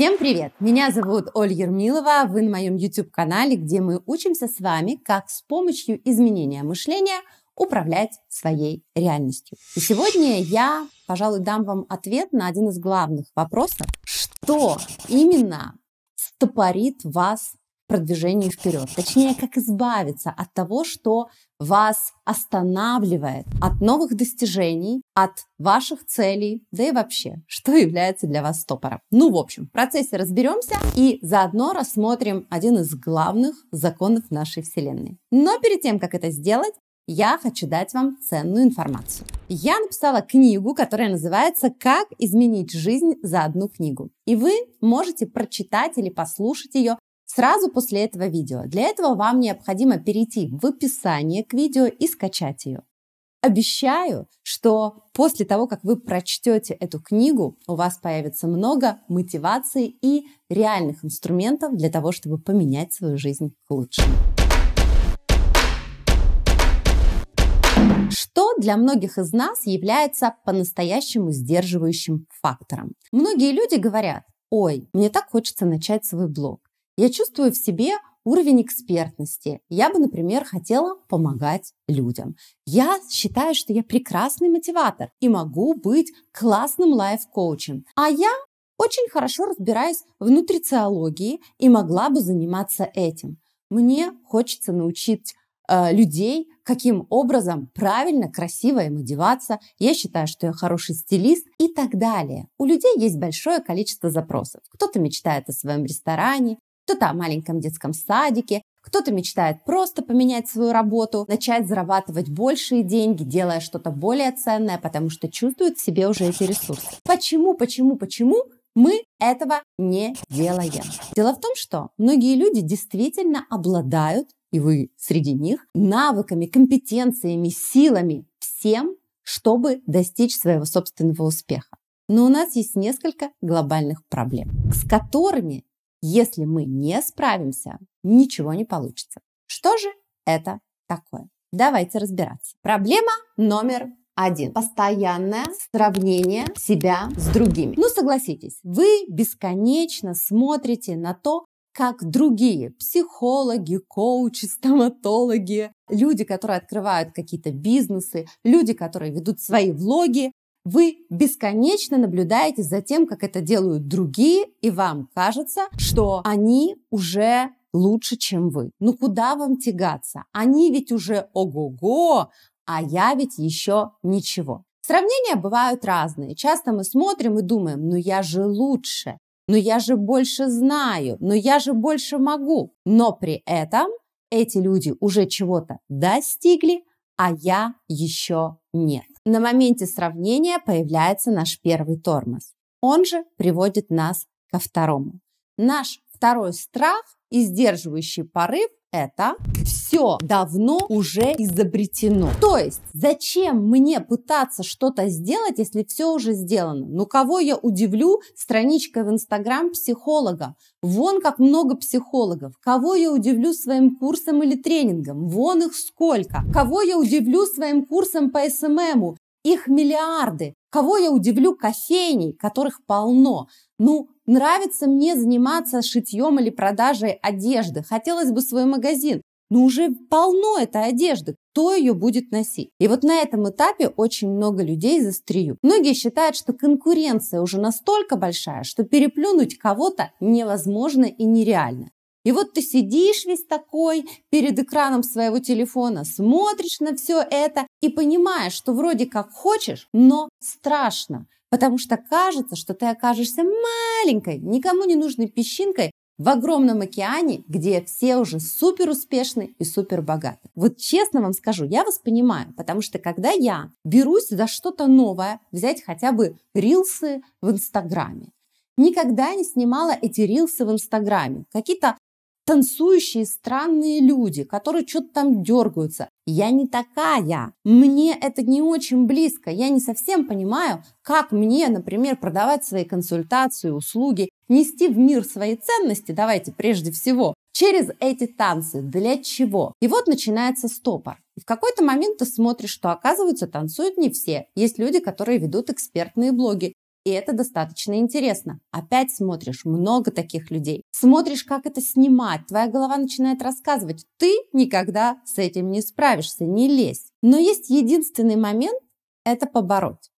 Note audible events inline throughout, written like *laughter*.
Всем привет! Меня зовут Оль Ермилова, вы на моем YouTube-канале, где мы учимся с вами, как с помощью изменения мышления управлять своей реальностью. И сегодня я, пожалуй, дам вам ответ на один из главных вопросов, что именно стопорит вас продвижению вперед. Точнее, как избавиться от того, что вас останавливает от новых достижений, от ваших целей, да и вообще, что является для вас стопором. Ну, в общем, в процессе разберемся и заодно рассмотрим один из главных законов нашей Вселенной. Но перед тем, как это сделать, я хочу дать вам ценную информацию. Я написала книгу, которая называется «Как изменить жизнь за одну книгу». И вы можете прочитать или послушать ее сразу после этого видео. Для этого вам необходимо перейти в описание к видео и скачать ее. Обещаю, что после того, как вы прочтете эту книгу, у вас появится много мотивации и реальных инструментов для того, чтобы поменять свою жизнь к лучшему. Что для многих из нас является по-настоящему сдерживающим фактором? Многие люди говорят, ой, мне так хочется начать свой блог. Я чувствую в себе уровень экспертности. Я бы, например, хотела помогать людям. Я считаю, что я прекрасный мотиватор и могу быть классным лайф-коучем. А я очень хорошо разбираюсь в нутрициологии и могла бы заниматься этим. Мне хочется научить э, людей, каким образом правильно, красиво им одеваться. Я считаю, что я хороший стилист и так далее. У людей есть большое количество запросов. Кто-то мечтает о своем ресторане кто-то о маленьком детском садике, кто-то мечтает просто поменять свою работу, начать зарабатывать большие деньги, делая что-то более ценное, потому что чувствует в себе уже эти ресурсы. Почему, почему, почему мы этого не делаем? Дело в том, что многие люди действительно обладают, и вы среди них, навыками, компетенциями, силами, всем, чтобы достичь своего собственного успеха. Но у нас есть несколько глобальных проблем, с которыми если мы не справимся, ничего не получится. Что же это такое? Давайте разбираться. Проблема номер один. Постоянное сравнение себя с другими. Ну, согласитесь, вы бесконечно смотрите на то, как другие психологи, коучи, стоматологи, люди, которые открывают какие-то бизнесы, люди, которые ведут свои влоги, вы бесконечно наблюдаете за тем, как это делают другие, и вам кажется, что они уже лучше, чем вы. Ну куда вам тягаться? Они ведь уже ого-го, а я ведь еще ничего. Сравнения бывают разные. Часто мы смотрим и думаем, ну я же лучше, но ну, я же больше знаю, но ну, я же больше могу. Но при этом эти люди уже чего-то достигли, а я еще нет. На моменте сравнения появляется наш первый тормоз. Он же приводит нас ко второму. Наш второй страх и сдерживающий порыв это все давно уже изобретено. То есть, зачем мне пытаться что-то сделать, если все уже сделано? Ну, кого я удивлю страничкой в Инстаграм психолога? Вон как много психологов. Кого я удивлю своим курсом или тренингом? Вон их сколько. Кого я удивлю своим курсом по СММу их миллиарды. Кого я удивлю кофейней, которых полно. Ну, нравится мне заниматься шитьем или продажей одежды. Хотелось бы свой магазин. Но уже полно этой одежды. Кто ее будет носить? И вот на этом этапе очень много людей застрию. Многие считают, что конкуренция уже настолько большая, что переплюнуть кого-то невозможно и нереально. И вот ты сидишь весь такой перед экраном своего телефона, смотришь на все это и понимаешь, что вроде как хочешь, но страшно, потому что кажется, что ты окажешься маленькой, никому не нужной песчинкой в огромном океане, где все уже супер успешны и супер богаты. Вот честно вам скажу, я вас понимаю, потому что когда я берусь за что-то новое, взять хотя бы рилсы в Инстаграме, никогда не снимала эти рилсы в Инстаграме. Какие-то танцующие странные люди, которые что-то там дергаются. Я не такая, мне это не очень близко, я не совсем понимаю, как мне, например, продавать свои консультации, услуги, нести в мир свои ценности, давайте прежде всего, через эти танцы, для чего. И вот начинается стопор. И в какой-то момент ты смотришь, что оказывается танцуют не все. Есть люди, которые ведут экспертные блоги, и это достаточно интересно. Опять смотришь, много таких людей. Смотришь, как это снимать, твоя голова начинает рассказывать. Ты никогда с этим не справишься, не лезь. Но есть единственный момент – это побороть.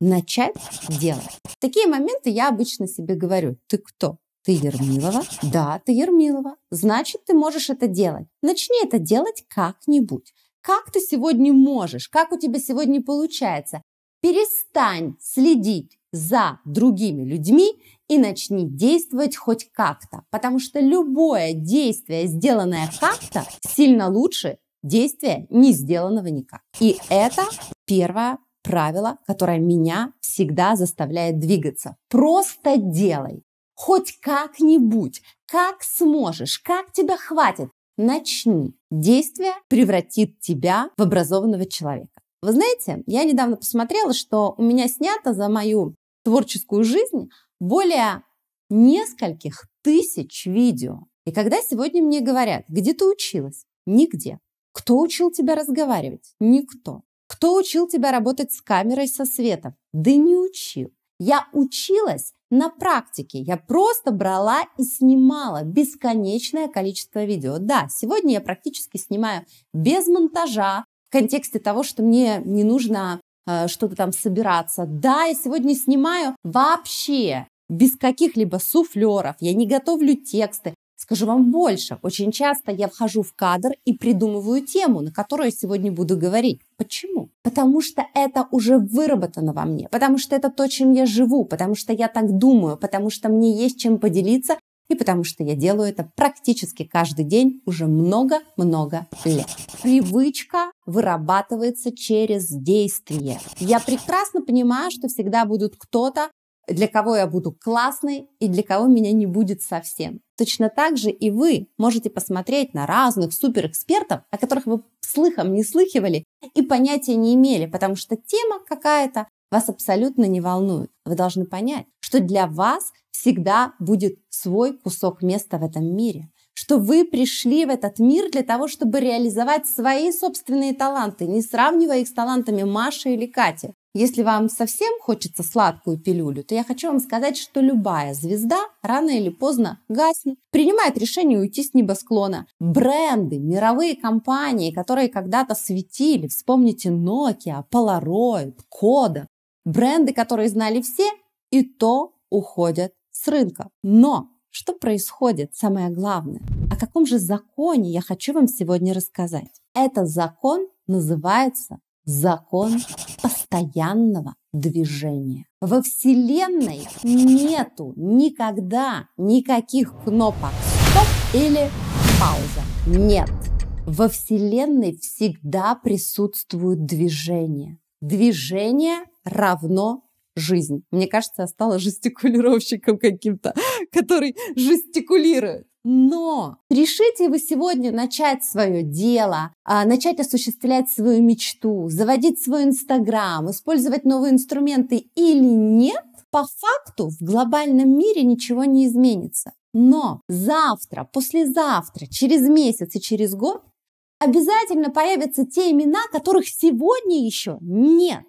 Начать делать. В такие моменты я обычно себе говорю, ты кто? Ты Ермилова? Да, ты Ермилова. Значит, ты можешь это делать. Начни это делать как-нибудь как ты сегодня можешь, как у тебя сегодня получается. Перестань следить за другими людьми и начни действовать хоть как-то, потому что любое действие, сделанное как-то, сильно лучше действия, не сделанного никак. И это первое правило, которое меня всегда заставляет двигаться. Просто делай. Хоть как-нибудь, как сможешь, как тебя хватит, начни. Действие превратит тебя в образованного человека. Вы знаете, я недавно посмотрела, что у меня снято за мою творческую жизнь более нескольких тысяч видео. И когда сегодня мне говорят, где ты училась? Нигде. Кто учил тебя разговаривать? Никто. Кто учил тебя работать с камерой, со светом? Да не учил. Я училась на практике. Я просто брала и снимала бесконечное количество видео. Да, сегодня я практически снимаю без монтажа, в контексте того, что мне не нужно э, что-то там собираться. Да, я сегодня снимаю вообще без каких-либо суфлеров, я не готовлю тексты. Скажу вам больше, очень часто я вхожу в кадр и придумываю тему, на которую я сегодня буду говорить. Почему? Потому что это уже выработано во мне, потому что это то, чем я живу, потому что я так думаю, потому что мне есть чем поделиться и потому что я делаю это практически каждый день уже много-много лет. Привычка вырабатывается через действие. Я прекрасно понимаю, что всегда будут кто-то, для кого я буду классный, и для кого меня не будет совсем. Точно так же и вы можете посмотреть на разных суперэкспертов, о которых вы слыхом не слыхивали и понятия не имели, потому что тема какая-то вас абсолютно не волнует. Вы должны понять, что для вас всегда будет свой кусок места в этом мире. Что вы пришли в этот мир для того, чтобы реализовать свои собственные таланты, не сравнивая их с талантами Маши или Кати. Если вам совсем хочется сладкую пилюлю, то я хочу вам сказать, что любая звезда рано или поздно гаснет, принимает решение уйти с небосклона. Бренды, мировые компании, которые когда-то светили, вспомните Nokia, Polaroid, Kodak, бренды, которые знали все, и то уходят с рынка. Но что происходит, самое главное? О каком же законе я хочу вам сегодня рассказать? Этот закон называется закон постоянного движения. Во Вселенной нету никогда никаких кнопок «стоп» или «пауза». Нет. Во Вселенной всегда присутствует движение. Движение равно жизнь. Мне кажется, я стала *laughs* жестикулировщиком каким-то, который жестикулирует. Но решите вы сегодня начать свое дело, а, начать осуществлять свою мечту, заводить свой Инстаграм, использовать новые инструменты или нет, по факту в глобальном мире ничего не изменится. Но завтра, послезавтра, через месяц и через год обязательно появятся те имена, которых сегодня еще нет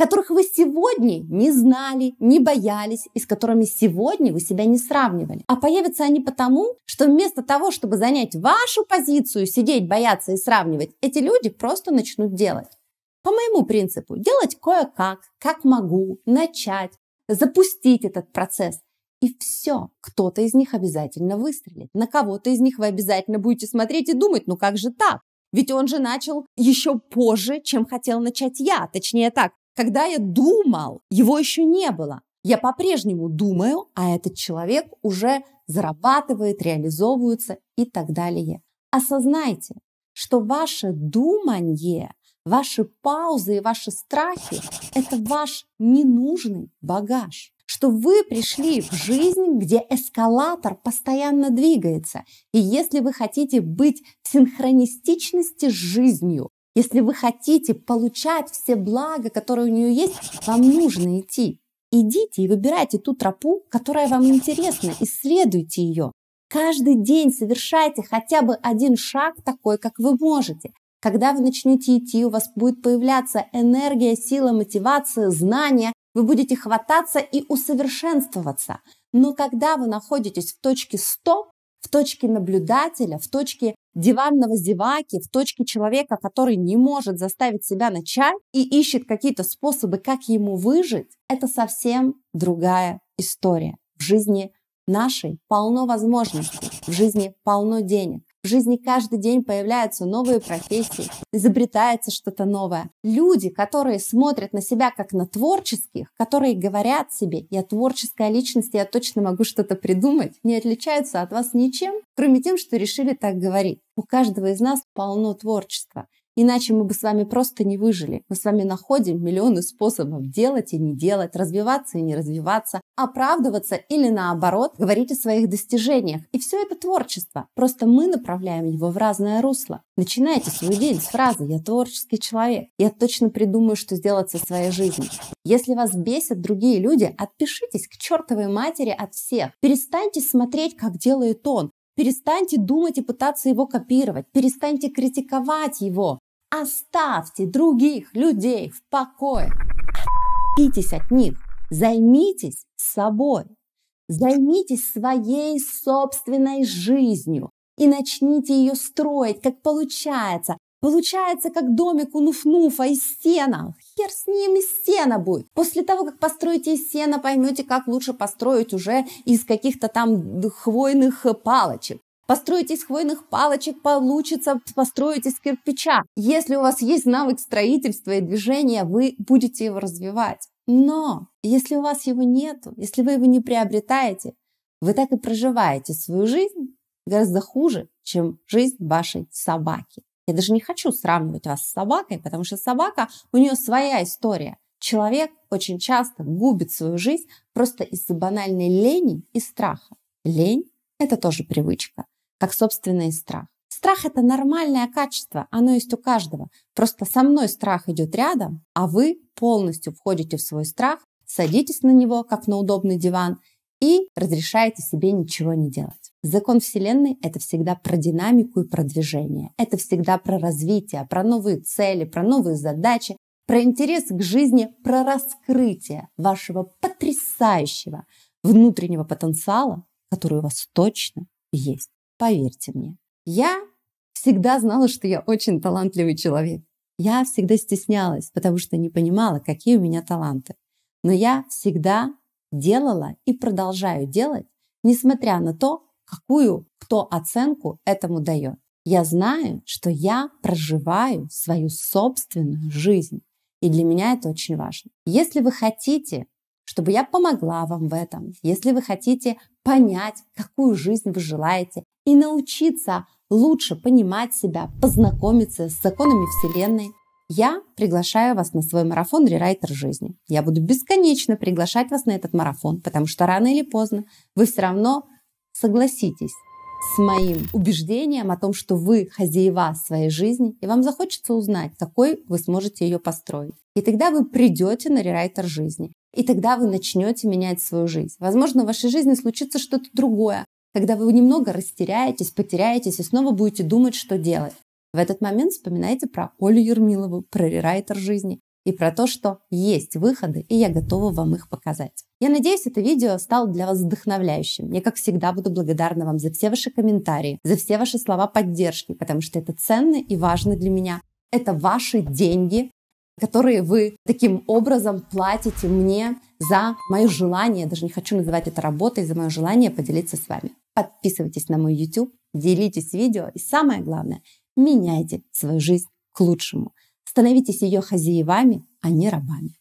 которых вы сегодня не знали, не боялись и с которыми сегодня вы себя не сравнивали. А появятся они потому, что вместо того, чтобы занять вашу позицию, сидеть, бояться и сравнивать, эти люди просто начнут делать. По моему принципу, делать кое-как, как могу, начать, запустить этот процесс. И все, кто-то из них обязательно выстрелит. На кого-то из них вы обязательно будете смотреть и думать, ну как же так? Ведь он же начал еще позже, чем хотел начать я. Точнее так, когда я думал, его еще не было. Я по-прежнему думаю, а этот человек уже зарабатывает, реализовывается и так далее. Осознайте, что ваше думание, ваши паузы и ваши страхи – это ваш ненужный багаж что вы пришли в жизнь, где эскалатор постоянно двигается. И если вы хотите быть в синхронистичности с жизнью, если вы хотите получать все блага, которые у нее есть, вам нужно идти. Идите и выбирайте ту тропу, которая вам интересна, исследуйте ее. Каждый день совершайте хотя бы один шаг такой, как вы можете. Когда вы начнете идти, у вас будет появляться энергия, сила, мотивация, знания. Вы будете хвататься и усовершенствоваться. Но когда вы находитесь в точке стоп, в точке наблюдателя, в точке диванного зеваки, в точке человека, который не может заставить себя на чай и ищет какие-то способы, как ему выжить, это совсем другая история. В жизни нашей полно возможностей, в жизни полно денег, в жизни каждый день появляются новые профессии, изобретается что-то новое. Люди, которые смотрят на себя как на творческих, которые говорят себе, я творческая личность, я точно могу что-то придумать, не отличаются от вас ничем, кроме тем, что решили так говорить. У каждого из нас полно творчества. Иначе мы бы с вами просто не выжили. Мы с вами находим миллионы способов делать и не делать, развиваться и не развиваться, оправдываться или наоборот, говорить о своих достижениях. И все это творчество. Просто мы направляем его в разное русло. Начинайте свой день с фразы «Я творческий человек». Я точно придумаю, что сделать со своей жизнью. Если вас бесят другие люди, отпишитесь к чертовой матери от всех. Перестаньте смотреть, как делает он. Перестаньте думать и пытаться его копировать. Перестаньте критиковать его. Оставьте других людей в покое. Отпитесь от них. Займитесь собой. Займитесь своей собственной жизнью и начните ее строить, как получается. Получается, как домик у Нуфнуфа из сена. Хер с ним из сена будет. После того, как построите из сена, поймете, как лучше построить уже из каких-то там хвойных палочек. Построить из хвойных палочек получится построить из кирпича. Если у вас есть навык строительства и движения, вы будете его развивать. Но если у вас его нет, если вы его не приобретаете, вы так и проживаете свою жизнь гораздо хуже, чем жизнь вашей собаки. Я даже не хочу сравнивать вас с собакой, потому что собака, у нее своя история. Человек очень часто губит свою жизнь просто из-за банальной лени и страха. Лень – это тоже привычка как собственный страх. Страх – это нормальное качество, оно есть у каждого. Просто со мной страх идет рядом, а вы полностью входите в свой страх, садитесь на него, как на удобный диван, и разрешаете себе ничего не делать. Закон Вселенной – это всегда про динамику и продвижение, Это всегда про развитие, про новые цели, про новые задачи, про интерес к жизни, про раскрытие вашего потрясающего внутреннего потенциала, который у вас точно есть. Поверьте мне, я всегда знала, что я очень талантливый человек. Я всегда стеснялась, потому что не понимала, какие у меня таланты. Но я всегда делала и продолжаю делать, несмотря на то, какую кто оценку этому дает. Я знаю, что я проживаю свою собственную жизнь. И для меня это очень важно. Если вы хотите, чтобы я помогла вам в этом, если вы хотите понять, какую жизнь вы желаете, и научиться лучше понимать себя, познакомиться с законами Вселенной, я приглашаю вас на свой марафон «Рерайтер жизни». Я буду бесконечно приглашать вас на этот марафон, потому что рано или поздно вы все равно согласитесь с моим убеждением о том, что вы хозяева своей жизни, и вам захочется узнать, какой вы сможете ее построить. И тогда вы придете на рерайтер жизни. И тогда вы начнете менять свою жизнь. Возможно, в вашей жизни случится что-то другое, когда вы немного растеряетесь, потеряетесь и снова будете думать, что делать. В этот момент вспоминайте про Олю Ермилову, про рерайтер жизни и про то, что есть выходы, и я готова вам их показать. Я надеюсь, это видео стало для вас вдохновляющим. Я, как всегда, буду благодарна вам за все ваши комментарии, за все ваши слова поддержки, потому что это ценно и важно для меня. Это ваши деньги, которые вы таким образом платите мне за мое желание, даже не хочу называть это работой, за мое желание поделиться с вами. Подписывайтесь на мой YouTube, делитесь видео и самое главное, меняйте свою жизнь к лучшему. Становитесь ее хозяевами, а не рабами.